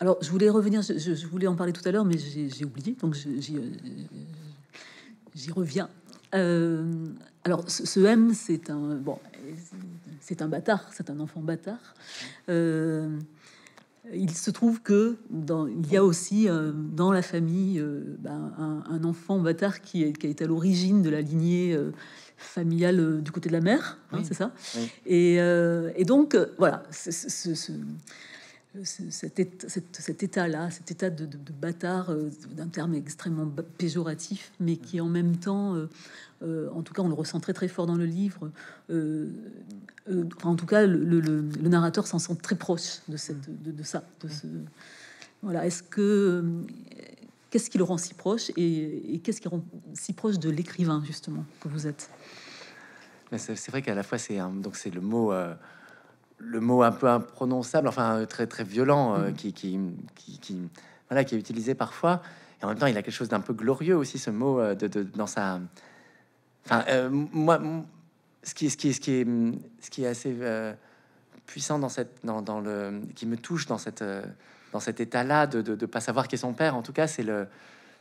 alors, je voulais revenir, je, voulais en parler tout à l'heure, mais j'ai oublié, donc euh, j'y reviens. Euh, alors, ce, M, c'est un bon, c'est un bâtard, c'est un enfant bâtard. Euh, il se trouve que dans, il y a aussi dans la famille ben, un, enfant bâtard qui, est, qui a été à l'origine de la lignée familiale euh, du côté de la mère, hein, c'est ça. Euh, et, donc, euh, voilà, ce, cet, état-là, cet état de, bâtard, d'un terme extrêmement péjoratif, mais qui en même temps, en tout cas, on le ressent très très fort dans le livre. en tout cas, le, narrateur s'en sent très proche de, cette, de, ça. voilà. Est-ce que Qu'est-ce qui le rend si proche et, qu'est-ce qui rend si proche de l'écrivain, justement, que vous êtes C'est vrai qu'à la fois, c'est donc c'est le mot. Euh, le mot un peu imprononçable, enfin euh, très très violent, euh, mm. qui, qui, qui, voilà, qui est utilisé parfois. Et en même temps, il a quelque chose d'un peu glorieux aussi, ce mot de, de, dans sa. Enfin, moi, ce qui, ce qui, ce qui est, ce qui est assez puissant dans cette, dans, dans, le, qui me touche dans cette dans cet état-là de ne pas savoir qui est son père. En tout cas, c'est le,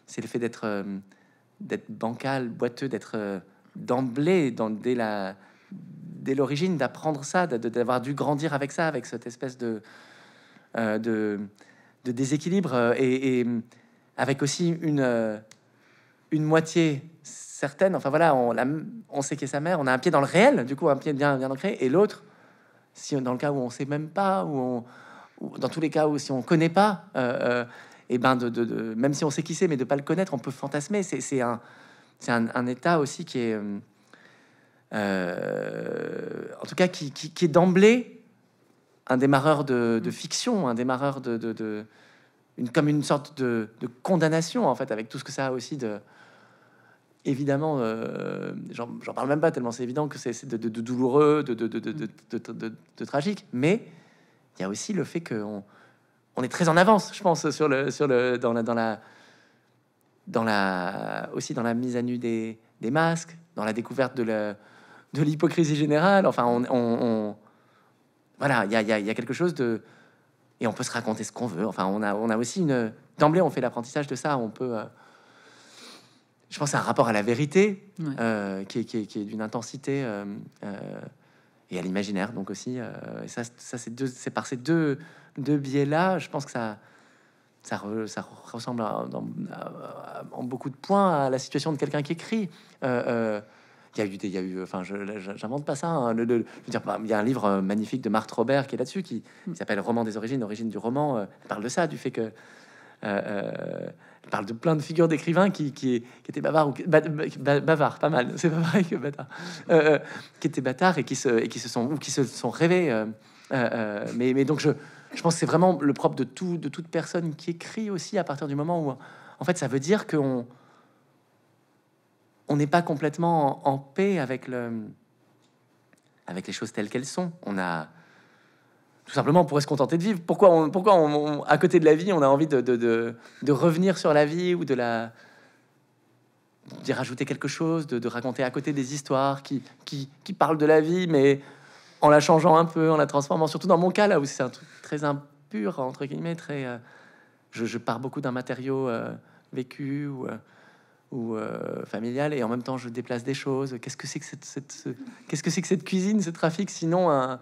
c'est le fait d'être euh, d'être bancal, boiteux, d'être euh, d'emblée, dans, dès la dès l'origine, d'apprendre ça, d'avoir dû grandir avec ça, avec cette espèce de euh, de, déséquilibre et, avec aussi une une moitié certaine. Enfin voilà, on, on sait qui est sa mère, on a un pied dans le réel, du coup un pied bien bien ancré, et l'autre, si dans le cas où on sait même pas, où on dans tous les cas où si on connaît pas, et ben de, même si on sait qui c'est, mais de pas le connaître, on peut fantasmer. C'est un, un, un, état aussi qui est, en tout cas, qui, qui, est d'emblée un démarreur de, fiction, un démarreur de, de une, comme une sorte de, de, condamnation en fait, avec tout ce que ça a aussi de évidemment, j'en parle même pas tellement c'est évident que c'est de, de, douloureux, de, de, tragique, mais il y a aussi le fait qu'on on est très en avance, je pense, sur le, sur le, dans, la, dans, la, dans la, aussi dans la mise à nu des, masques, dans la découverte de, de l'hypocrisie générale. Enfin, on, voilà, il y a, quelque chose de et on peut se raconter ce qu'on veut. Enfin, on a, on a aussi une d'emblée, on fait l'apprentissage de ça. On peut, euh, je pense, à un rapport à la vérité euh, qui, est, d'une intensité. Euh, et à l'imaginaire. Donc aussi, euh, Ça, ça, deux, c'est par ces deux, deux biais-là, je pense que ça, ça, ressemble en beaucoup de points à la situation de quelqu'un qui écrit. Euh, euh, il y a eu, il y a eu, enfin, j'invente pas ça. Hein, le, il y a un livre magnifique de Marthe Robert qui est là-dessus, qui, s'appelle Roman des origines, origine du roman. parle de ça, du fait que elle euh, euh, parle de plein de figures d'écrivains qui, qui, étaient bavards, ou, pas mal, c'est pas pareil que bâtard, euh, qui étaient bâtards et qui se, et qui se sont, ou qui se sont rêvés. mais, mais donc, je, je pense que c'est vraiment le propre de, tout, de toute personne qui écrit aussi à partir du moment où, en fait, ça veut dire qu'on on n'est pas complètement en, en, paix avec le avec les choses telles qu'elles sont. On a tout simplement on pourrait se contenter de vivre. Pourquoi, on, pourquoi à côté de la vie, on a envie de, revenir sur la vie ou de la d'y rajouter quelque chose, de, raconter à côté des histoires qui, qui, parlent de la vie, mais en la changeant un peu, en la transformant. Surtout dans mon cas, là où c'est un truc très impur, entre guillemets, très... Euh, je, pars beaucoup d'un matériau euh, vécu ou, euh, familial, et en même temps, je déplace des choses. Qu'est-ce que c'est que cette, qu'est-ce que c'est que cette cuisine, ce trafic, sinon un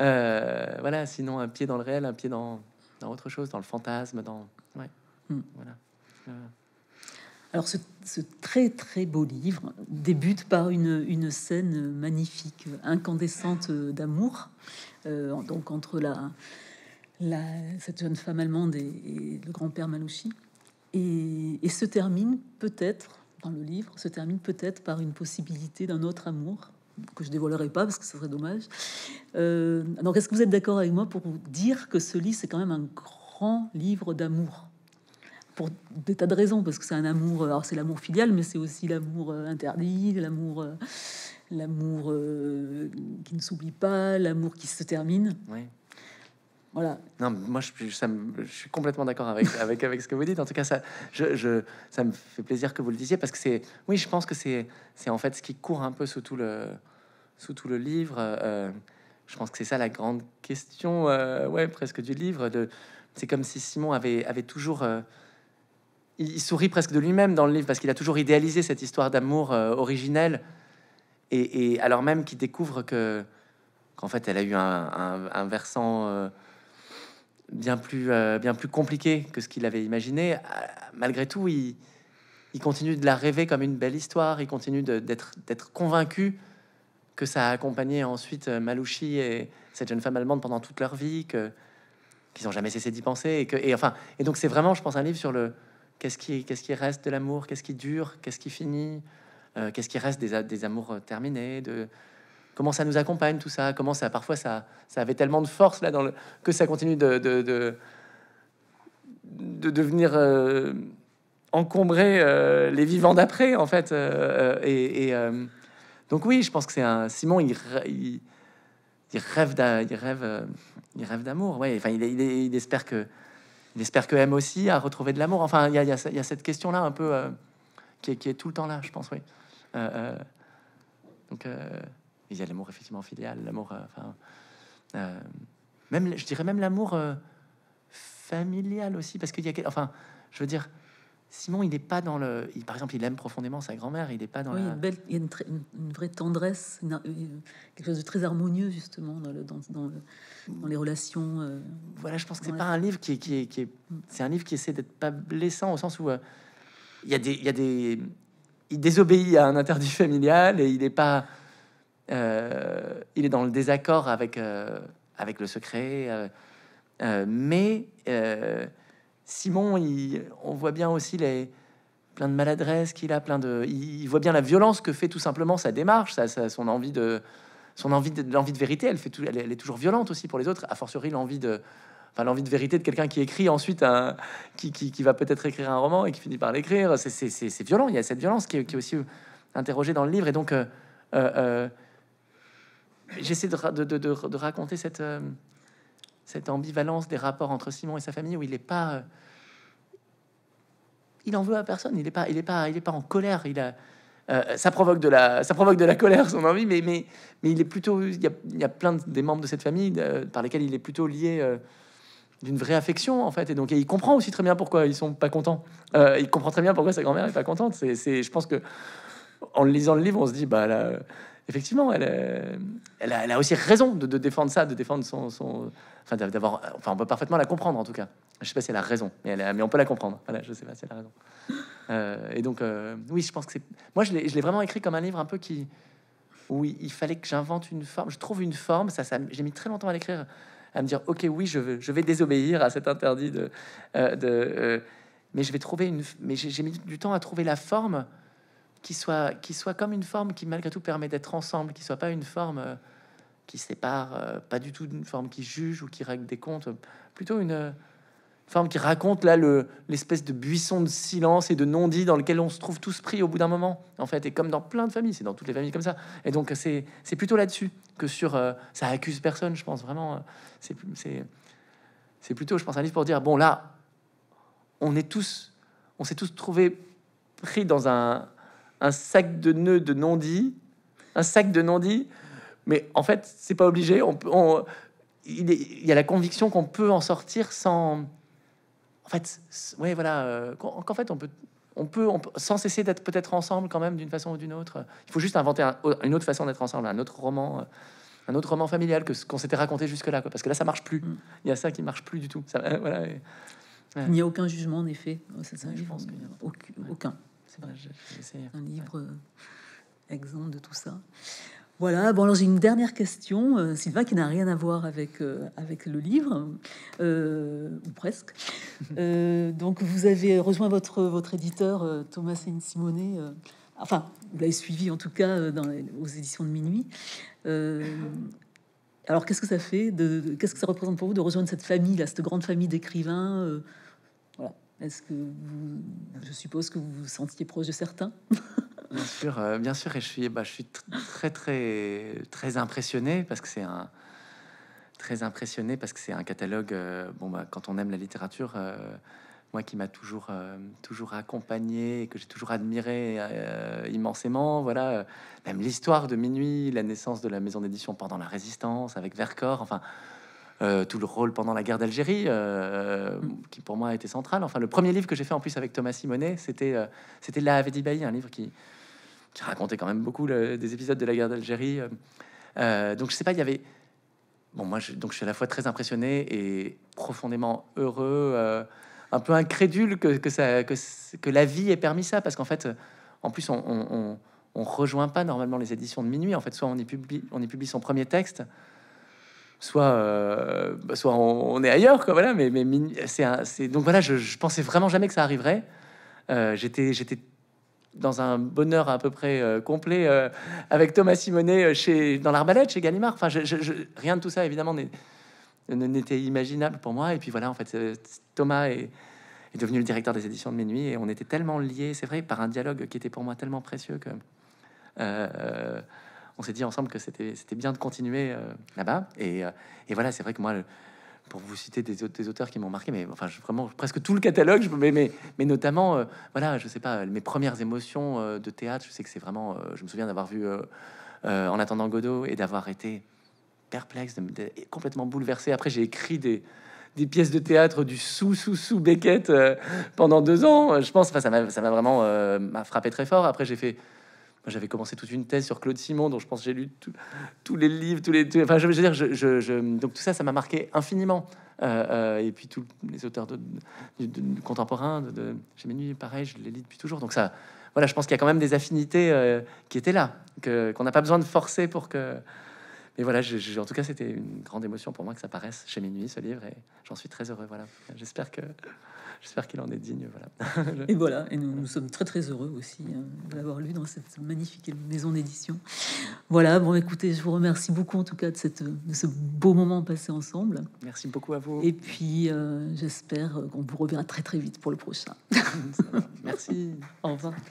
euh, voilà, sinon un pied dans le réel, un pied dans, autre chose, dans le fantasme, dans... Hmm. Voilà. Euh. Alors ce, très très beau livre débute par une, scène magnifique, incandescente d'amour, euh, donc entre la, la, cette jeune femme allemande et, le grand-père Malouchi, et, et se termine peut-être, dans le livre, se termine peut-être par une possibilité d'un autre amour que je dévoilerai pas parce que ce serait dommage. Euh, alors, est-ce que vous êtes d'accord avec moi pour dire que ce livre, c'est quand même un grand livre d'amour pour des tas de raisons, parce que c'est un amour, alors c'est l'amour filial, mais c'est aussi l'amour euh, interdit, l'amour, euh, l'amour euh, qui ne s'oublie pas, l'amour qui se termine. Voilà. Non, moi, je, ça me, je suis complètement d'accord avec, avec, avec ce que vous dites. En tout cas, ça, je, je, ça me fait plaisir que vous le disiez parce que c'est, oui, je pense que c'est, c'est en fait ce qui court un peu sous tout le, sous tout le livre. Euh, je pense que c'est ça la grande question, euh, ouais, presque du livre. De, c'est comme si Simon avait, avait toujours. Euh, il, sourit presque de lui-même dans le livre parce qu'il a toujours idéalisé cette histoire d'amour originelle. Et, et, alors même qu'il découvre que, qu'en fait, elle a eu un, un, un versant bien plus, euh, bien plus compliqué que ce qu'il avait imaginé. Euh, malgré tout, il, continue de la rêver comme une belle histoire. Il continue d'être convaincu que ça a accompagné ensuite euh, Malouchi et cette jeune femme allemande pendant toute leur vie, qu'ils n'ont jamais cessé d'y penser. Et, que, enfin, et donc c'est vraiment, je pense, un livre sur le qu'est-ce qui, quest qui reste de l'amour, qu'est-ce qui dure, qu'est-ce qui finit, qu'est-ce qui reste des, des amours terminés, de, comment ça nous accompagne tout ça, comment ça, parfois ça, ça avait tellement de force là dans le, que ça continue de, de, devenir euh, encombrer euh, les vivants d'après en fait. Euh, et, donc oui, je pense que c'est un Simon, il, il, rêve, il rêve, il rêve d'amour. Ouais, enfin, il, il, espère que, il que M aussi a retrouvé de l'amour. Enfin, il y a, y a, cette question là un peu qui est, qui, est, tout le temps là, je pense. Oui. donc il y a l'amour effectivement filial, l'amour, euh, enfin, euh, même, je dirais même l'amour euh, familial aussi, parce qu'il y a, enfin, je veux dire, Simon, il n'est pas dans le, il, par exemple, il aime profondément sa grand-mère, il n'est pas dans. la... belle, il y a une, vraie tendresse, quelque chose de très harmonieux justement dans le, dans, dans, les relations. voilà, je pense que c'est n'est pas un livre qui, est, mm. c'est un livre qui essaie d'être pas blessant au sens où il y des, il y a des, il désobéit à un interdit familial et il n'est pas euh, il est dans le désaccord avec, euh, avec le secret. Euh, mais Simon, il, on voit bien aussi les plein de maladresses qu'il a, plein de, il, voit bien la violence que fait tout simplement sa démarche, sa, son envie de son envie de de vérité. Elle fait tout, elle, est toujours violente aussi pour les autres. A fortiori l'envie de Enfin, l'envie de vérité de quelqu'un qui écrit ensuite un, qui, qui, qui va peut-être écrire un roman et qui finit par l'écrire, c'est violent. Il y a cette violence qui, qui est aussi interrogée dans le livre. Et donc, J'essaie de, raconter cette, euh, cette ambivalence des rapports entre Simon et sa famille où il n'est pas. Euh, il en veut à personne, il n'est pas, il pas, il pas en colère. Il a, euh, ça provoque de la, ça provoque de la colère son envie, mais, mais, mais il est plutôt, il y a, plein de, des membres de cette famille par lesquels il est plutôt lié d'une vraie affection en fait, et donc il comprend aussi très bien pourquoi ils sont pas contents. il comprend très bien pourquoi sa grand-mère est pas contente. C'est, je pense que en lisant le livre, on se dit bah là, effectivement, elle, euh, elle, a, aussi raison de, défendre ça, de défendre son, enfin d'avoir, enfin on peut parfaitement la comprendre en tout cas. Je sais pas si elle a raison, mais, elle mais on peut la comprendre. Voilà, je sais pas si elle a raison. Euh, et donc, euh, oui, je pense que c'est, moi je l'ai vraiment écrit comme un livre un peu qui, où il, fallait que j'invente une forme. Je trouve une forme. Ça, ça j'ai mis très longtemps à l'écrire, à me dire, ok, oui, je, veux, je vais désobéir à cet interdit de, de mais je vais trouver une, mais j'ai mis du temps à trouver la forme qui soit, qui soit comme une forme qui malgré tout permet d'être ensemble, qui soit pas une forme euh, qui sépare, euh, pas du tout une forme qui juge ou qui règle des comptes, euh, plutôt une forme qui raconte là le l'espèce de buisson de silence et de non-dit dans lequel on se trouve tous pris au bout d'un moment, en fait, et comme dans plein de familles, c'est dans toutes les familles comme ça. Et donc c'est plutôt là-dessus que sur ça accuse personne, je pense vraiment. c'est c'est plutôt, je pense, un livre pour dire bon là, on est tous, on s'est tous trouvés pris dans un un sac de nœuds de non dit un sac de non dit Mais en fait, c'est pas obligé. On, on il, est, y a la conviction qu'on peut en sortir sans. En fait, ouais, voilà. Euh, qu'en fait, on peut, on peut, sans cesser d'être peut-être ensemble quand même d'une façon ou d'une autre. Il faut juste inventer une autre façon d'être ensemble, un autre roman. Euh, un autre roman familial que ce qu'on s'était raconté jusque-là, parce que là ça marche plus. Mm. Il y a ça qui marche plus du tout. Ça, euh, voilà, Il n'y a aucun jugement en effet. pense aucun. C'est vrai, Un livre euh, exemple de tout ça. Voilà, bon alors j'ai une dernière question, euh, Sylvain, qui n'a rien à voir avec, euh, avec le livre, ou presque. donc vous avez rejoint votre, votre éditeur Thomas Simonet, enfin vous l'avez suivi en tout cas aux éditions de minuit. alors qu'est-ce que ça fait, qu'est-ce que ça représente pour vous de rejoindre cette famille, là, cette grande famille d'écrivains est-ce que vous, je suppose que vous vous sentiez proche de certains Bien sûr, euh, bien sûr, et je suis, bah, je suis très, très, très impressionné parce que c'est un très impressionné parce que c'est un catalogue. Euh, bon, bah, quand on aime la littérature, euh, moi qui m'a toujours, toujours accompagné et que j'ai toujours admiré immensément. Voilà, même l'histoire de Minuit, la naissance de la maison d'édition pendant la Résistance avec Vercors, enfin euh, tout le rôle pendant la guerre d'Algérie, euh, mm. qui pour moi a été central. Enfin, le premier livre que j'ai fait en plus avec Thomas Simonet, c'était La euh, c'était La un livre qui, racontait quand même beaucoup des épisodes de la guerre d'Algérie. donc, je sais pas, il y avait. Bon, moi, je, donc, je suis à la fois très impressionné et profondément heureux, un peu incrédule que, la vie ait permis ça, parce qu'en fait, en plus, on, rejoint pas normalement les éditions de minuit. En fait, soit on y publie son premier texte, soit, euh, bah, soit on, est ailleurs, quoi, voilà. Mais, c'est donc voilà, je, pensais vraiment jamais que ça arriverait. Euh, j'étais, dans un bonheur à peu près euh, complet avec Thomas Simonet chez dans l'arbalète chez Gallimard. Enfin, rien de tout ça évidemment n'était imaginable pour moi. Et puis voilà, en fait, Thomas est, devenu le directeur des éditions de Minuit et on était tellement liés, c'est vrai, par un dialogue qui était pour moi tellement précieux que on s'est dit ensemble que c'était bien de continuer euh, là-bas. Euh, et, voilà, c'est vrai que moi, pour vous citer des, auteurs qui m'ont marqué, mais enfin, je, vraiment presque tout le catalogue, je, mais, mais, mais notamment, euh, voilà, je sais pas, mes premières émotions de théâtre, je sais que c'est vraiment, je me souviens d'avoir vu En attendant Godot et d'avoir été perplexe, complètement bouleversé. Après, j'ai écrit des, des pièces de théâtre du sous sous sous Beckett pendant deux ans, je pense. Enfin, ça m'a vraiment m'a frappé très fort. Après, j'ai fait j'avais commencé toute une thèse sur Claude Simon, dont je pense j'ai lu tous les livres, tous les. enfin, je veux dire, je, donc tout ça, ça m'a marqué infiniment. Euh, euh, et puis tous les auteurs de, contemporains, de, j'ai pareil, je les lis depuis toujours. Donc ça, voilà, je pense qu'il y a quand même des affinités euh, qui étaient là, que, qu'on n'a pas besoin de forcer pour que. Mais voilà, en tout cas, c'était une grande émotion pour moi que ça paraisse chez Minuit, ce livre, et j'en suis très heureux. Voilà, j'espère que. J'espère qu'il en est digne. Voilà. et voilà, et nous, sommes très très heureux aussi d'avoir hein, de l'avoir lu dans cette magnifique maison d'édition. Voilà, bon écoutez, je vous remercie beaucoup en tout cas de, cette, de ce beau moment passé ensemble. Merci beaucoup à vous. Et puis euh, j'espère qu'on vous reverra très très vite pour le prochain. Merci. Au revoir.